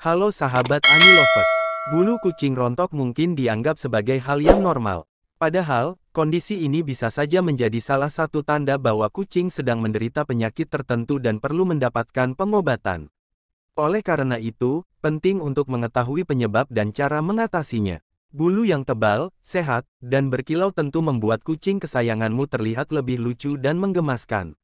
Halo sahabat Anilovers. Bulu kucing rontok mungkin dianggap sebagai hal yang normal. Padahal, kondisi ini bisa saja menjadi salah satu tanda bahwa kucing sedang menderita penyakit tertentu dan perlu mendapatkan pengobatan. Oleh karena itu, penting untuk mengetahui penyebab dan cara mengatasinya. Bulu yang tebal, sehat, dan berkilau tentu membuat kucing kesayanganmu terlihat lebih lucu dan menggemaskan.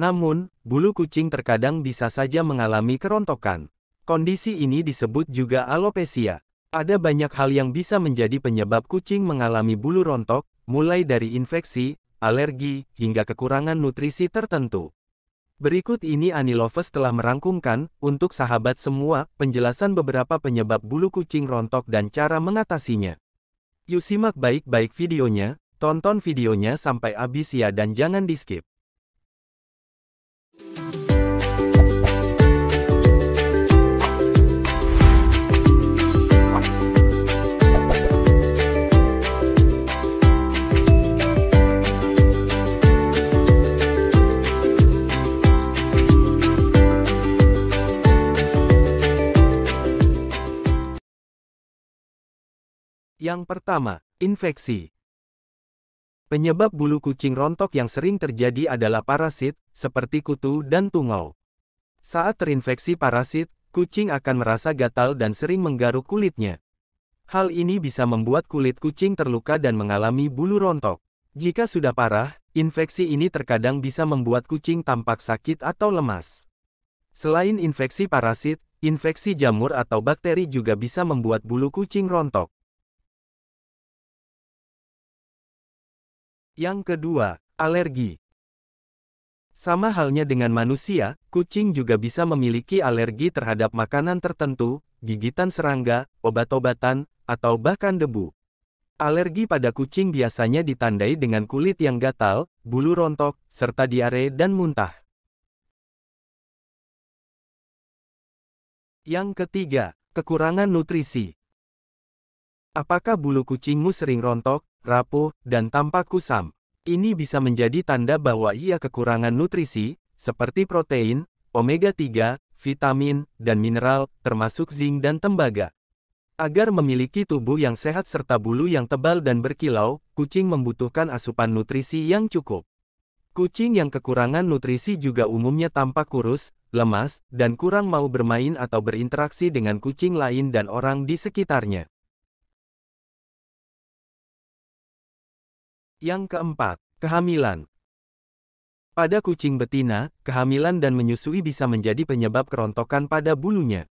Namun, bulu kucing terkadang bisa saja mengalami kerontokan. Kondisi ini disebut juga alopecia. Ada banyak hal yang bisa menjadi penyebab kucing mengalami bulu rontok, mulai dari infeksi, alergi, hingga kekurangan nutrisi tertentu. Berikut ini Aniloves telah merangkumkan, untuk sahabat semua, penjelasan beberapa penyebab bulu kucing rontok dan cara mengatasinya. Yuk simak baik-baik videonya, tonton videonya sampai habis ya dan jangan di-skip. Yang pertama, infeksi. Penyebab bulu kucing rontok yang sering terjadi adalah parasit, seperti kutu dan tungau. Saat terinfeksi parasit, kucing akan merasa gatal dan sering menggaruk kulitnya. Hal ini bisa membuat kulit kucing terluka dan mengalami bulu rontok. Jika sudah parah, infeksi ini terkadang bisa membuat kucing tampak sakit atau lemas. Selain infeksi parasit, infeksi jamur atau bakteri juga bisa membuat bulu kucing rontok. Yang kedua, alergi. Sama halnya dengan manusia, kucing juga bisa memiliki alergi terhadap makanan tertentu, gigitan serangga, obat-obatan, atau bahkan debu. Alergi pada kucing biasanya ditandai dengan kulit yang gatal, bulu rontok, serta diare dan muntah. Yang ketiga, kekurangan nutrisi. Apakah bulu kucingmu sering rontok, rapuh, dan tampak kusam. Ini bisa menjadi tanda bahwa ia kekurangan nutrisi, seperti protein, omega-3, vitamin, dan mineral, termasuk zinc dan tembaga. Agar memiliki tubuh yang sehat serta bulu yang tebal dan berkilau, kucing membutuhkan asupan nutrisi yang cukup. Kucing yang kekurangan nutrisi juga umumnya tampak kurus, lemas, dan kurang mau bermain atau berinteraksi dengan kucing lain dan orang di sekitarnya. Yang keempat, kehamilan. Pada kucing betina, kehamilan dan menyusui bisa menjadi penyebab kerontokan pada bulunya.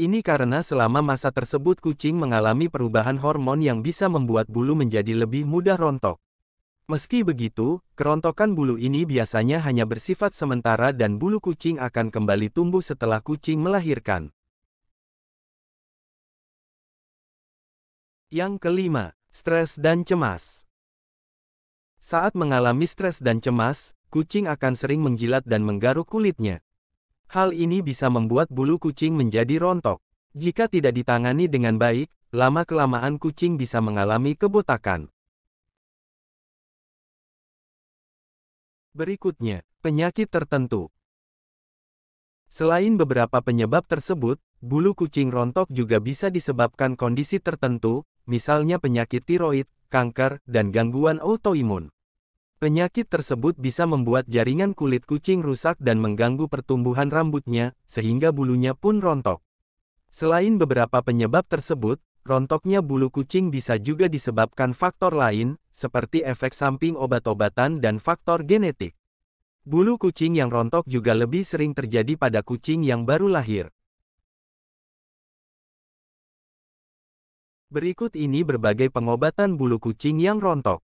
Ini karena selama masa tersebut kucing mengalami perubahan hormon yang bisa membuat bulu menjadi lebih mudah rontok. Meski begitu, kerontokan bulu ini biasanya hanya bersifat sementara dan bulu kucing akan kembali tumbuh setelah kucing melahirkan. Yang kelima, stres dan cemas. Saat mengalami stres dan cemas, kucing akan sering menjilat dan menggaruk kulitnya. Hal ini bisa membuat bulu kucing menjadi rontok. Jika tidak ditangani dengan baik, lama-kelamaan kucing bisa mengalami kebotakan. Berikutnya, penyakit tertentu. Selain beberapa penyebab tersebut, bulu kucing rontok juga bisa disebabkan kondisi tertentu, misalnya penyakit tiroid, kanker, dan gangguan autoimun. Penyakit tersebut bisa membuat jaringan kulit kucing rusak dan mengganggu pertumbuhan rambutnya, sehingga bulunya pun rontok. Selain beberapa penyebab tersebut, rontoknya bulu kucing bisa juga disebabkan faktor lain, seperti efek samping obat-obatan dan faktor genetik. Bulu kucing yang rontok juga lebih sering terjadi pada kucing yang baru lahir. Berikut ini berbagai pengobatan bulu kucing yang rontok.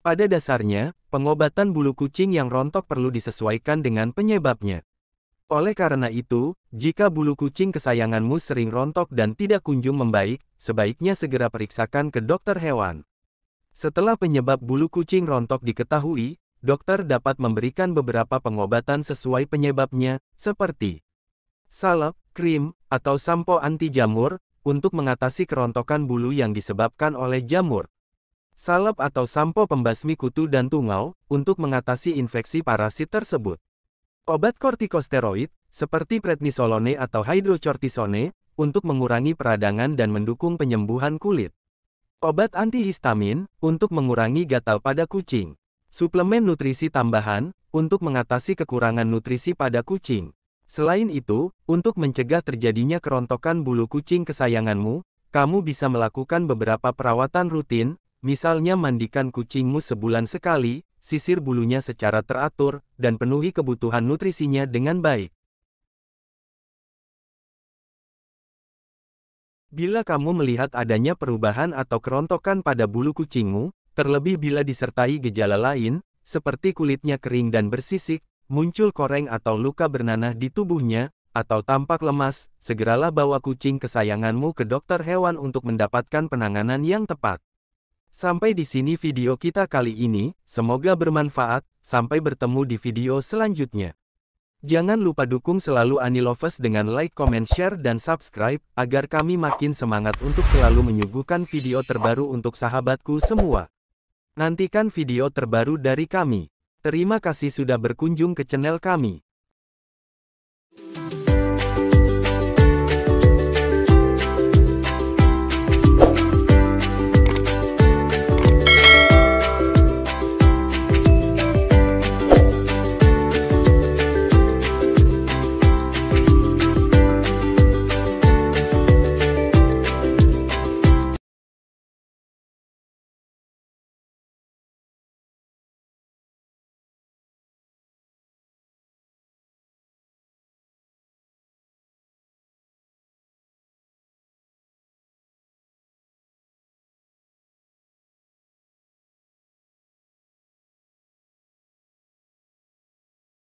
Pada dasarnya, pengobatan bulu kucing yang rontok perlu disesuaikan dengan penyebabnya. Oleh karena itu, jika bulu kucing kesayanganmu sering rontok dan tidak kunjung membaik, sebaiknya segera periksakan ke dokter hewan. Setelah penyebab bulu kucing rontok diketahui, dokter dapat memberikan beberapa pengobatan sesuai penyebabnya, seperti salep, krim, atau sampo anti jamur, untuk mengatasi kerontokan bulu yang disebabkan oleh jamur salep atau sampo pembasmi kutu dan tungau, untuk mengatasi infeksi parasit tersebut. Obat kortikosteroid, seperti prednisolone atau hydrocortisone, untuk mengurangi peradangan dan mendukung penyembuhan kulit. Obat antihistamin, untuk mengurangi gatal pada kucing. Suplemen nutrisi tambahan, untuk mengatasi kekurangan nutrisi pada kucing. Selain itu, untuk mencegah terjadinya kerontokan bulu kucing kesayanganmu, kamu bisa melakukan beberapa perawatan rutin, Misalnya mandikan kucingmu sebulan sekali, sisir bulunya secara teratur, dan penuhi kebutuhan nutrisinya dengan baik. Bila kamu melihat adanya perubahan atau kerontokan pada bulu kucingmu, terlebih bila disertai gejala lain, seperti kulitnya kering dan bersisik, muncul koreng atau luka bernanah di tubuhnya, atau tampak lemas, segeralah bawa kucing kesayanganmu ke dokter hewan untuk mendapatkan penanganan yang tepat. Sampai di sini video kita kali ini, semoga bermanfaat, sampai bertemu di video selanjutnya. Jangan lupa dukung selalu Anilovers dengan like, comment, share, dan subscribe, agar kami makin semangat untuk selalu menyuguhkan video terbaru untuk sahabatku semua. Nantikan video terbaru dari kami. Terima kasih sudah berkunjung ke channel kami.